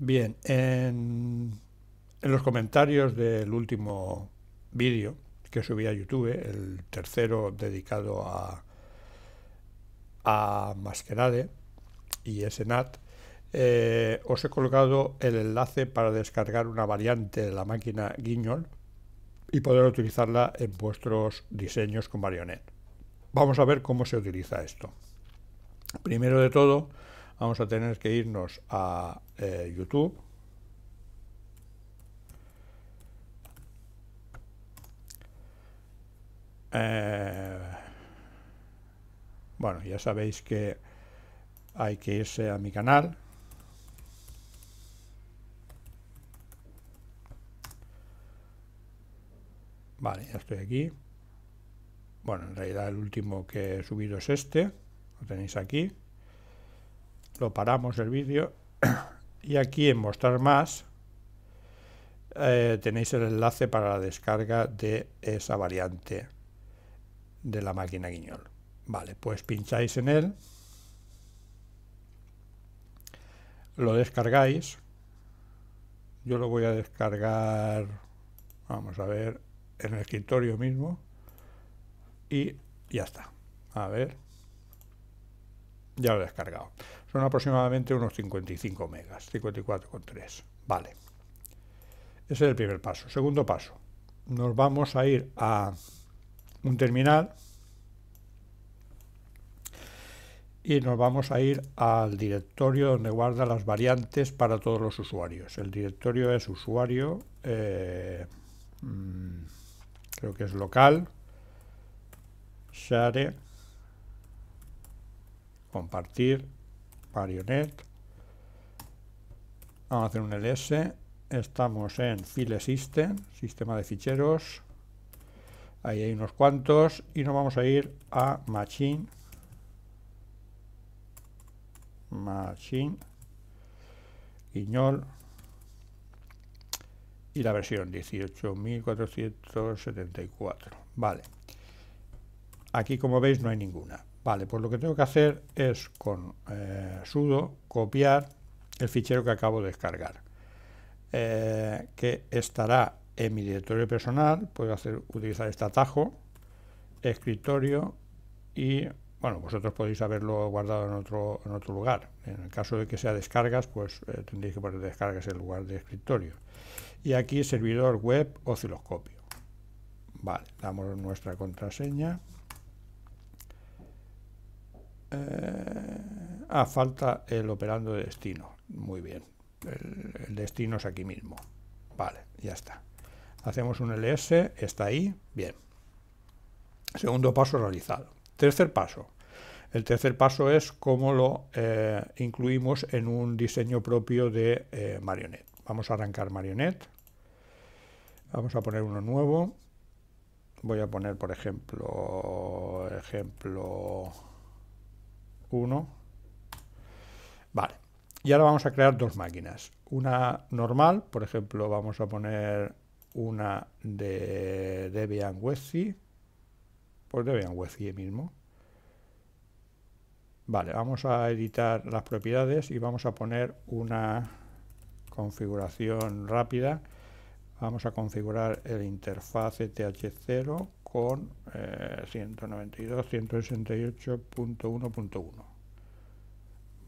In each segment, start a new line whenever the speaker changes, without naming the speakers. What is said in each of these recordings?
Bien, en, los comentarios del último vídeo que subí a YouTube, el tercero dedicado a, Masquerade y SNAT, eh, os he colgado el enlace para descargar una variante de la máquina Guignol y poder utilizarla en vuestros diseños con Marionet. Vamos a ver cómo se utiliza esto. Primero de todo, vamos a tener que irnos a eh, YouTube. Eh, bueno, ya sabéis que hay que irse a mi canal. Vale, ya estoy aquí. Bueno, en realidad el último que he subido es este. Lo tenéis aquí lo paramos el vídeo y aquí en mostrar más eh, tenéis el enlace para la descarga de esa variante de la máquina guiñol. Vale, pues pincháis en él, lo descargáis, yo lo voy a descargar, vamos a ver, en el escritorio mismo y ya está. A ver, ya lo he descargado son aproximadamente unos 55 megas, 54,3. Vale. Ese es el primer paso. Segundo paso, nos vamos a ir a un terminal y nos vamos a ir al directorio donde guarda las variantes para todos los usuarios. El directorio es usuario, eh, mm, creo que es local, share, compartir, marionet Vamos a hacer un ls. Estamos en file system, sistema de ficheros. Ahí hay unos cuantos. Y nos vamos a ir a machine. Machine. Guiñol. Y la versión 18.474. Vale. Aquí como veis no hay ninguna. Vale, pues lo que tengo que hacer es con eh, sudo copiar el fichero que acabo de descargar, eh, que estará en mi directorio personal, puedo hacer, utilizar este atajo, escritorio y, bueno, vosotros podéis haberlo guardado en otro, lugar. En el caso de que sea descargas, pues eh, tendréis que poner descargas en lugar de escritorio. Y aquí servidor web osciloscopio. Vale, damos nuestra contraseña. Eh, ah, falta el operando de destino. Muy bien. El, destino es aquí mismo. Vale, ya está. Hacemos un ls, está ahí, bien. Segundo paso realizado. Tercer paso. El tercer paso es cómo lo eh, incluimos en un diseño propio de eh, marionet Vamos a arrancar marionet Vamos a poner uno nuevo. Voy a poner, por ejemplo, ejemplo 1. Vale. Y ahora vamos a crear dos máquinas. Una normal, por ejemplo, vamos a poner una de Debian WebC. Pues Debian WebC mismo. Vale, vamos a editar las propiedades y vamos a poner una configuración rápida. Vamos a configurar el interfaz e TH0 con 192.168.1.1 eh,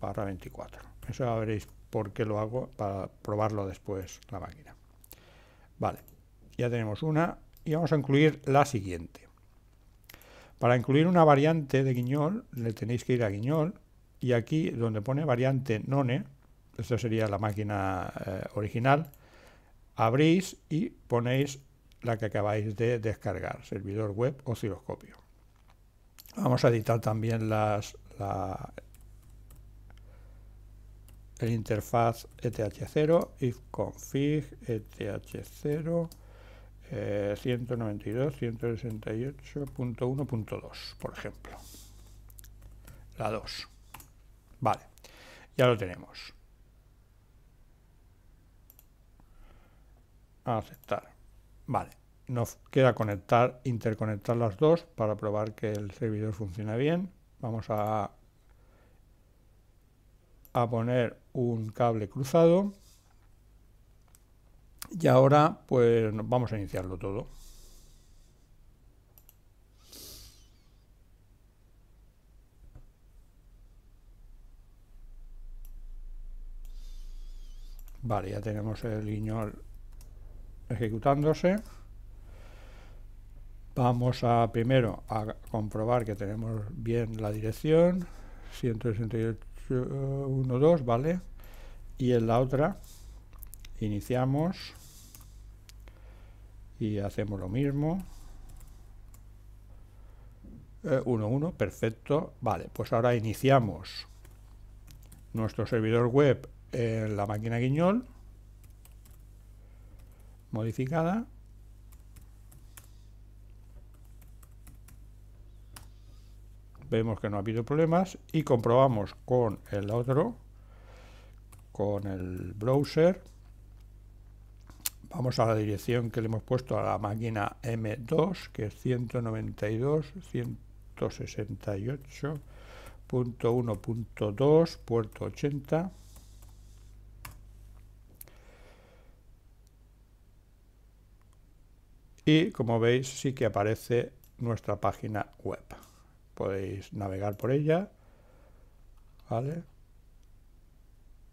barra 24. Eso ya veréis por qué lo hago para probarlo después la máquina. Vale, ya tenemos una y vamos a incluir la siguiente. Para incluir una variante de guiñol le tenéis que ir a guiñol y aquí donde pone variante none, esta sería la máquina eh, original, abrís y ponéis la que acabáis de descargar, servidor web osciloscopio. Vamos a editar también las, la, el interfaz eth0, ifconfig, eth0, 192.168.1.2 192, por ejemplo. La 2. Vale, ya lo tenemos. A aceptar. Vale, nos queda conectar, interconectar las dos para probar que el servidor funciona bien. Vamos a, a poner un cable cruzado. Y ahora pues vamos a iniciarlo todo. Vale, ya tenemos el guiñol ejecutándose. Vamos a primero a comprobar que tenemos bien la dirección, 168.1.2, ¿vale? Y en la otra iniciamos y hacemos lo mismo. 1.1, eh, perfecto. Vale, pues ahora iniciamos nuestro servidor web en la máquina Guiñol modificada. Vemos que no ha habido problemas y comprobamos con el otro, con el browser. Vamos a la dirección que le hemos puesto a la máquina M2, que es 192, puerto 80. y como veis sí que aparece nuestra página web. Podéis navegar por ella, ¿vale?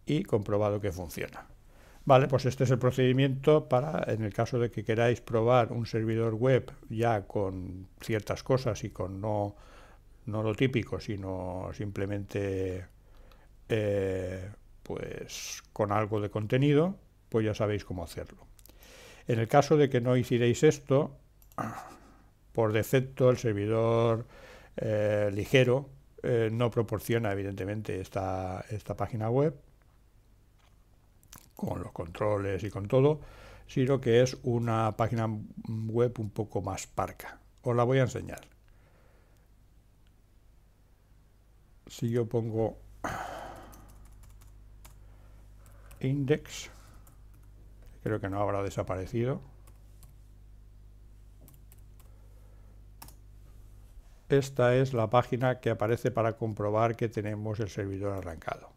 Y comprobado que funciona. Vale, pues este es el procedimiento para, en el caso de que queráis probar un servidor web ya con ciertas cosas y con no, no lo típico, sino simplemente eh, pues con algo de contenido, pues ya sabéis cómo hacerlo. En el caso de que no hicierais esto, por defecto el servidor eh, ligero eh, no proporciona evidentemente esta, esta página web con los controles y con todo, sino que es una página web un poco más parca. Os la voy a enseñar. Si yo pongo index Creo que no habrá desaparecido. Esta es la página que aparece para comprobar que tenemos el servidor arrancado.